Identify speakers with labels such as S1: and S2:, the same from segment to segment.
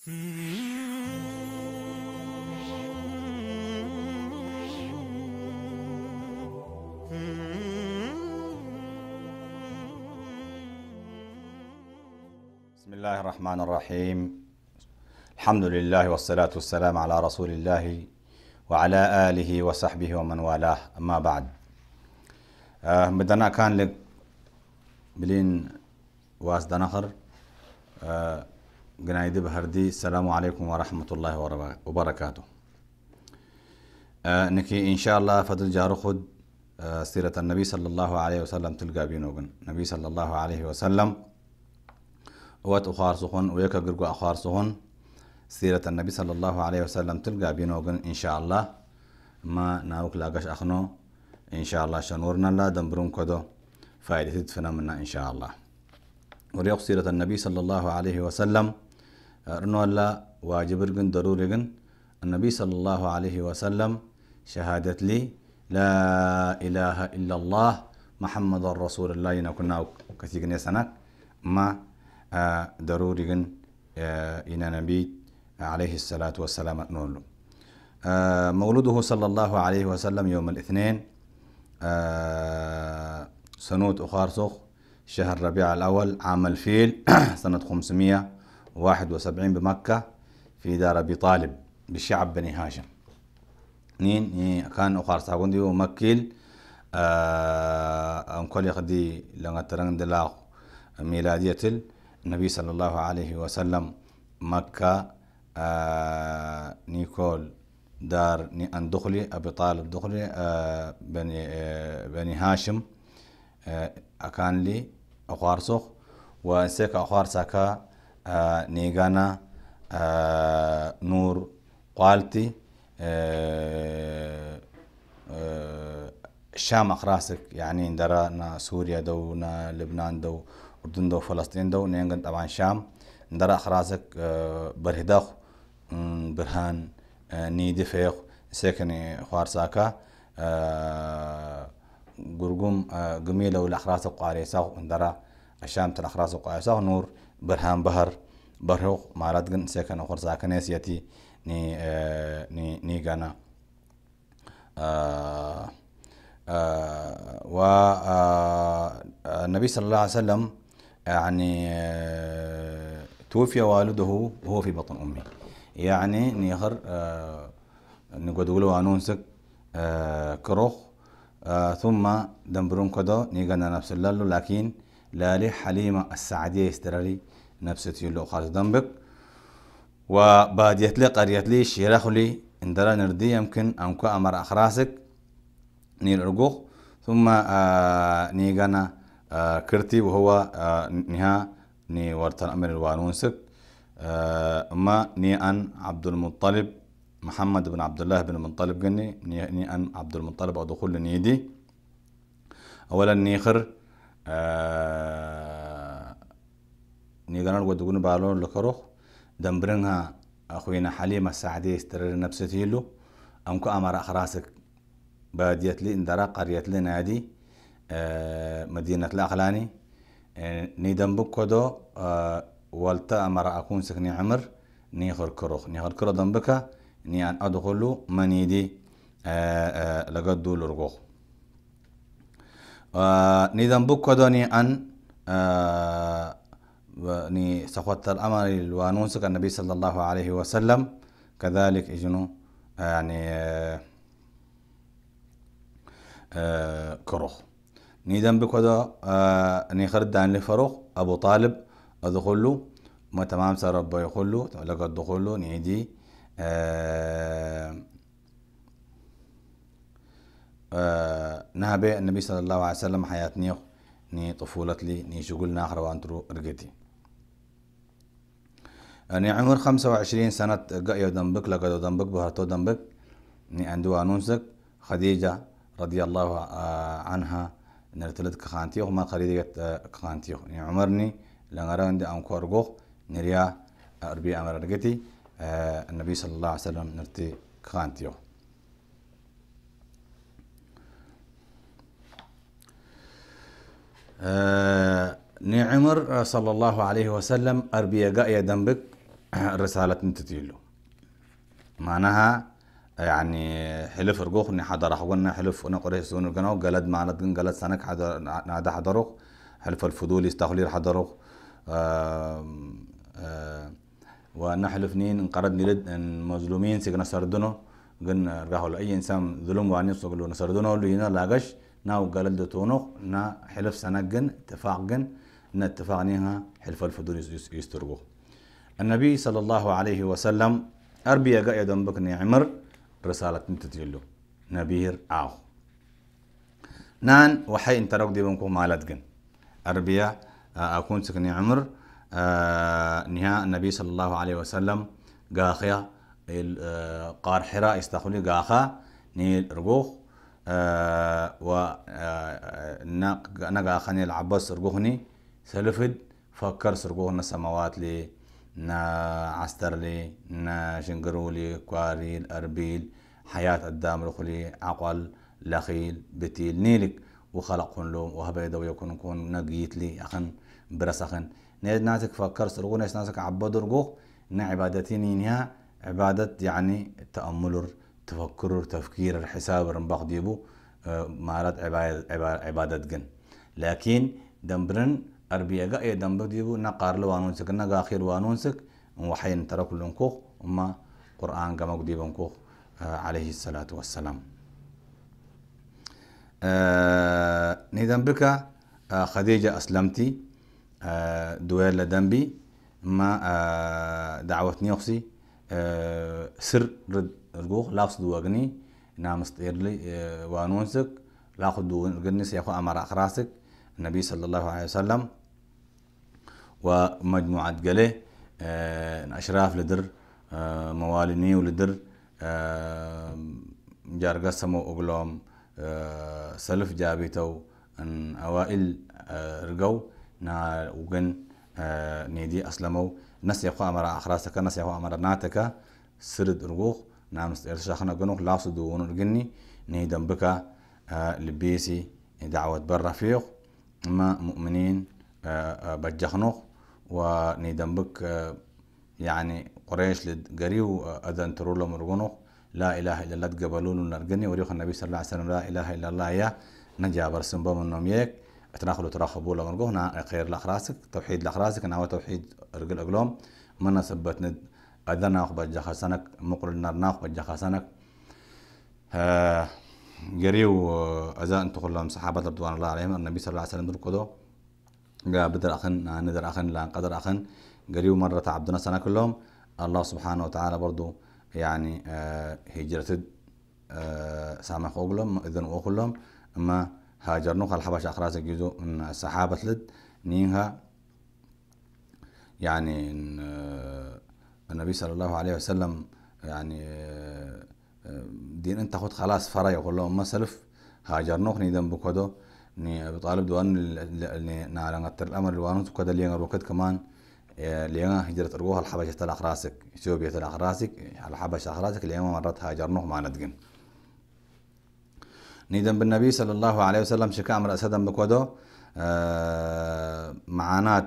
S1: بسم الله الرحمن الرحيم الحمد لله والصلاة والسلام على رسول الله وعلى آله وصحبه ومن والاه أما بعد آه بدنا كان لك بلين واس دنخر آه جنايد بهردي السلام عليكم ورحمة الله وبركاته آه، نكي إن شاء الله فضل جارو خد آه، سيرة النبي صلى الله عليه وسلم تلقى بينوغن نبي صلى الله عليه وسلم وات أخار سخن ويكا قرقو أخار سخن سيرة النبي صلى الله عليه وسلم تلقى بينوغن إن شاء الله ما ناوك لاقش أخنو إن شاء الله شنورنا لا دمبرون كدو فائدة تدفنا منا إن شاء الله وريق سيرة النبي صلى الله عليه وسلم أرنو الله واجب رجن ضروري النبي صلى الله عليه وسلم شهادة لي لا إله إلا الله محمد رسول الله ينكنا كثير نسنك ما ضروري رجن إن نبي عليه الصلاة والسلام نقول مولده صلى الله عليه وسلم يوم الاثنين سنوت أخارسخ شهر ربيع الأول عام الفيل سنة 500 71 بمكة في دار أبي طالب بشعب بني هاشم نين كان أخر ساقون ديو مكيل آه، أم كل يخدي لغة ترن دلاغ ميلادية النبي صلى الله عليه وسلم مكة آه، نيكول دار أن دخلي أبي طالب دخلي آه، بني بني هاشم أكان لي أخارسخ وسيك ساكا آه، نيغانا آه، نور قالتي الشام آه، اخراسك يعني ندرا سوريا دو نا لبنان دو اردن دو فلسطين دو نينغن طبعا شام ندرا اخراسك برهداخ برهان نيدي سكني خوارساكا قرقم قميلة والأخراس القاريسة ندرا الشام تل أخراس القاريسة نور برهان بهر برهوق مارد جن سكن أخر ساكن يسيتي ني ني ني جانا و النبي صلى الله عليه وسلم يعني اه، توفي والده وهو في بطن أمه يعني نيخر اه، نقدولو أنونسك كروخ اه، ثم دمبرون كدو نيجانا نفس اللالو لكن لالي حليمة السعدية استرالي نفسيتي لو خالص دمبك وبعد يتلي قريت لي شيراخو لي اندرا نردي يمكن أمكو أمر أخراسك نيل أرقوخ ثم آه نيغانا آه كرتي وهو آه نها ني ورتن أمر الوانونسك آه ما ني أن عبد المطلب محمد بن عبد الله بن المطلب قني ني أن عبد المطلب أو دخول نيدي أولا نيخر آه، نيغانر ودغون بالون لكروخ دمبرنها أخوينا حليمة السعدية استرر نفسي له أمكو أمر أخراسك باديت لي اندرا قرية لي نادي آه، مدينة الأخلاني آه، نيدم بكدو والتا أمر أكون سكني عمر نيخر كروخ نيخر كرو دمبكا نيان أدخلو منيدي دول لرغوخ ni آه، dambuk ان آه، ني سخوت الأمر الوانوس النبي صلى الله عليه وسلم كذلك إجنو آه، يعني كروخ نيدان ني خرد عن لفروخ أبو طالب أدخلو ما تمام سر ربه يخلو لقد دخلو نيدي نهبي النبي صلى الله عليه وسلم حياتني ني طفولة ني شغلنا اخر وانترو رقتي اني عمر خمسة وعشرين سنة قايو دنبك لقدو دنبك بهرتو دنبك ني عندو أنونسك خديجة رضي الله آه، عنها نرتلت كخانتيخ ما خديجة آه، كخانتيخ ني عمرني لنغران دي أنكورغوخ نريا آه، أربي أمر رقتي النبي صلى الله عليه وسلم نرتي كخانتيخ آه، نعمر آه، صلى الله عليه وسلم أربية قائية دنبك آه، رسالة نتتيلو معناها يعني حلف رجوخ اني حضر حقنا حلف أنا قريش سون الجناو جلد معنات جن جلد سنك حضر نادا حضروخ حلف الفضول يستخلير حضروخ وأنا حلف نين انقرض نلد إن مظلومين سجن سردنو جن رجعوا لأي إنسان ظلم وعنيف سجلوا نسردنو لينا لاجش ناو ናው ገለልዶ ተሆኖ እና ሕልፍ ሰነግን ትፋቅግን እና ትፋቅኒሃ حلف الفدون ይስትርጎ النبي صلى الله عليه وسلم أربي قائد بكن عمر رسالة تتجلو نبير آو نان وحي انت دي بنكو مالتجن أربيا آه، أكون سكني عمر آه، نها النبي صلى الله عليه وسلم قاخيا آه، قار حراء استخلي قاخا نيل رقوخ ونقا آه، آه، خني العباس سرقوهني سلفد فكر سرقوهن السماوات لي نا عستر لي نا لي كواريل أربيل حياة قدام رخلي عقل لخيل بتيل نيلك وخلقهن لهم وهبيدو يكون كون نقيت لي أخن برسخن نيد ناسك فكر سرقوهن ناسك ناتك عبادو رقوه نا عبادتين نينها عبادة يعني تأملر تفكر تفكير الحساب رنباق ديبو آه، مارات عبادة جن لكن دمبرن أربيعة جاء إيه دمبر ديبو نقار لوانونسك نقاخير وانونسك وحين ترى ترك لنكوخ وما قرآن قمق ديبنكوخ آه، عليه الصلاة والسلام آه، نيدم بك خديجة أسلمتي دوير لدنبي ما دعوتني أخسي سر رجوخ لاوس دوغني نامست إيرلي اه، وانونسك لاخد دوغني سيخو أمر أخراسك النبي صلى الله عليه وسلم ومجموعة اه، قلي أشراف لدر اه، موالني ولدر جار قسموا أقلوم سلف جابيتو أن أوائل رقو نا وقن نيدي أسلمو نسي خو امر اخراس اخراسك نسي خو امر ناتك سرد ارغوخ نامس ارشاخنا قنوخ لاسو دون ارغني نيدن بكا آه، لبيسي دعوة بالرفيق ما مؤمنين آه، آه، بجخنوخ ونيدن بك يعني قريش لقريو اذن ترولو مرغنوخ لا اله الا الله تقبلون نرغني وريخ النبي صلى الله عليه وسلم لا اله الا الله يا نجابر سنبوم النوم يك اتناخلو تناخلوا تراخبوا لغنقوهنا خير لأخراسك توحيد لأخراسك انا توحيد رجل أقلوم منا سبت ند اذن أدنا أخبر جخسانك مقر نرنا أخبر جخسانك جريو آه، أذا أنت كلهم صحابة رضوان الله عليهم النبي صلى الله عليه وسلم ركضوا جا بدر أخن آه، ندر أخن لا قدر أخن جريو مرة عبدنا سنة كلهم الله سبحانه وتعالى برضو يعني آه، هجرة سامح اقلوم إذن اقلوم أما هاجرنوخ الحبش أخراس إن سحابة لد نينها يعني إن آه، النبي صلى الله عليه وسلم يعني آه، آه، دين انت خد خلاص فرا يقول لهم ما سلف هاجرنوخ نيدن بكدو ني ابي طالب دوان نعلى نتر الامر الوانوت كدا لين روكت كمان لين هجرة ارجوها الحبشة تلاخ راسك اثيوبيا تلاخ راسك الحبشة اخ راسك لين مرات هاجرنوخ ما ندقن نيدن بالنبي صلى الله عليه وسلم شكا امر اسد بكودو آه معاناة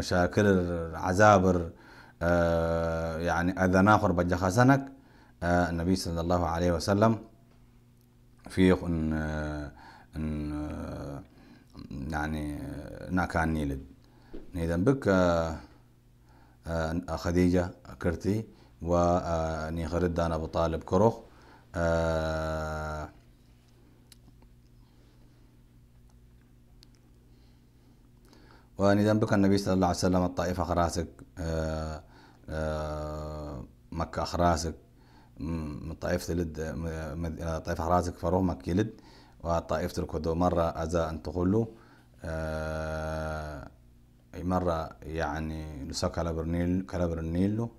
S1: مشاكل عذاب آه يعني ناخر بجخا آه النبي صلى الله عليه وسلم في ان ان يعني نا كان نيلد إذا بك خديجة كرتي ونيخرد أنا أبو طالب كروخ أه وأن ذنبك النبي صلى الله عليه وسلم الطائف أخراسك آه، آه، مكة أخراسك من طائف تلد طائفة أخراسك فروه مكة لد وطائفة تركضوا مرة أزا أن تقولوا آه، مرة يعني لسا كالبرنيل كالبرنيلو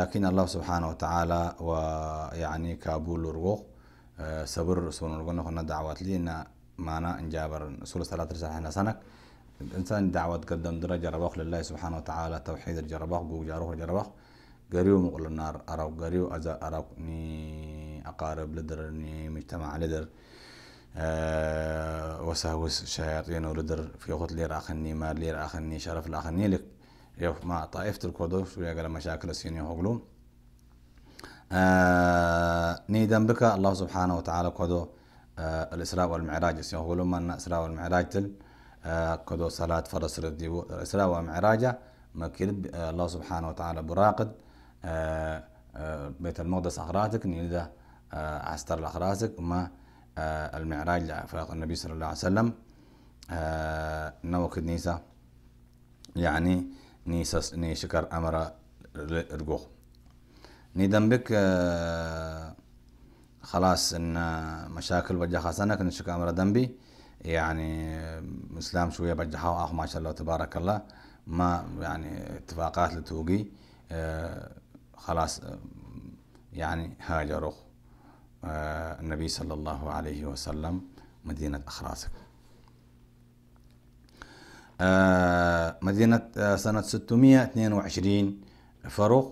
S1: لكن الله سبحانه وتعالى ويعني كابول رغوغ سبر سون رغونا دعوات لينا معنا انجابر رسول الله صلى الله عليه وسلم الإنسان دعوة تقدم درجه جرباخ لله سبحانه وتعالى توحيد جرباخ جو جاروه جرباخ قريو مقل النار أراو قريو أزا أراو ني أقارب لدر ني مجتمع لدر أه وساوس شياطين ولدر في خط لير أخني مال لير أخني شرف لأخني لك يوف ما طائفة الكودوف ويا قال مشاكل السيني هوغلو آه ني بك الله سبحانه وتعالى كودو آه الإسراء والمعراج السيني هوغلو ما الإسراء والمعراج تل كدو صلاة فرس ردي إسراء ومعراجة مكيد آه، الله سبحانه وتعالى براقد آه، آه، بيت المقدس أخراتك نيدا عستر الأخراتك وما المعراج لأفراق النبي صلى الله عليه وسلم نوكد نيسا يعني نيسا ني شكر أمر رقوق نيدم بك خلاص إن مشاكل وجه خسنك نشكر أمر ذنبي يعني اسلام شويه بجحوا اخ ما شاء الله تبارك الله ما يعني اتفاقات لتوقي آه، خلاص آه، يعني هاجروا آه، النبي صلى الله عليه وسلم مدينة أخراسك مدينة سنة 622 فرخ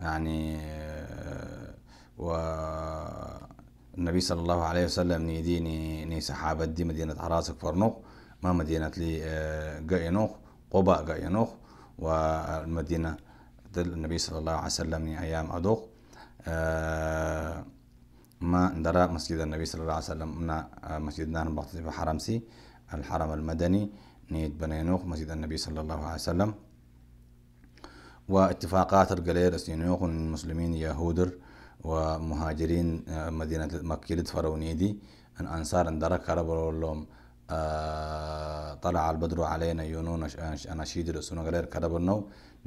S1: يعني و النبي صلى الله عليه وسلم ني ديني ني صحابة دي مدينة عراسك فرنوخ ما مدينة لي آه، قينوخ قباء قينوخ والمدينة دل النبي صلى الله عليه وسلم ني أيام أدوخ آه، ما درى مسجد النبي صلى الله عليه وسلم منا آه، مسجدنا بقتي بحرمسي الحرم المدني نيت بنينوخ مسجد النبي صلى الله عليه وسلم واتفاقات القليل سينوخ المسلمين يهودر ومهاجرين آه، مدينة مكة فروني دي أن أنصار اندرا كربر لهم آه، طلع البدر علينا يونون أنا شيد رسونا غير كربر نو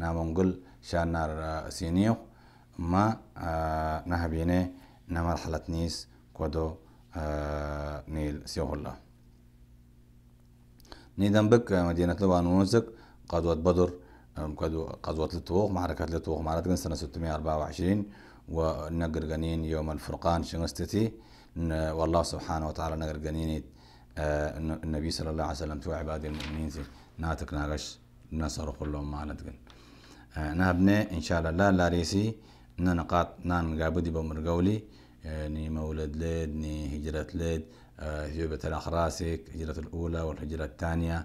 S1: نامون شان نار آه، سينيو ما نهبيني حلت نيس كودو نيل سيوه الله نيدن بك مدينة لبنان قدوة بدر قدوة لتوخ معركة لتوخ معركة سنة 624 ونقرقنين يوم الفرقان شنستتي والله سبحانه وتعالى نقرقنين آه، النبي صلى الله عليه وسلم تو عباد المؤمنين ناتك ناقش نصر كلهم مالتك آه، نابني إن شاء الله لا لا ريسي ننقاط نانقابدي بمرقولي آه، ني مولد ليد ني هجرة ليد هجرة الأخ راسك هجرة الأولى والهجرة الثانية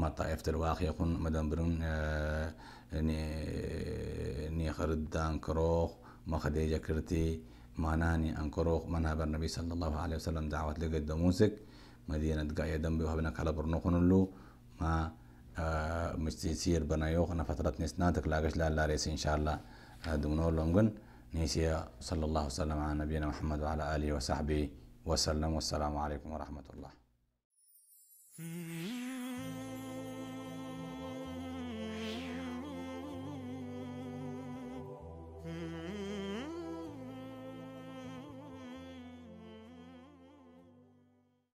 S1: ما طائفة الواقع يكون برون ني خردان كروخ مخديجة كرتي ماناني أنكروخ من هبر صلى الله عليه وسلم دعوة لقد دموسك مدينة قاية دمبي بها بنك على برنوخن اللو ما آه، مستيسير مش بنايوخ أنا فترة نسناتك لاقش لا لا ريس إن شاء الله آه، دمنور لونجن نيسيا صلى الله وسلم على نبينا محمد وعلى آله وصحبه وسلم والسلام عليكم ورحمة الله Mm-hmm.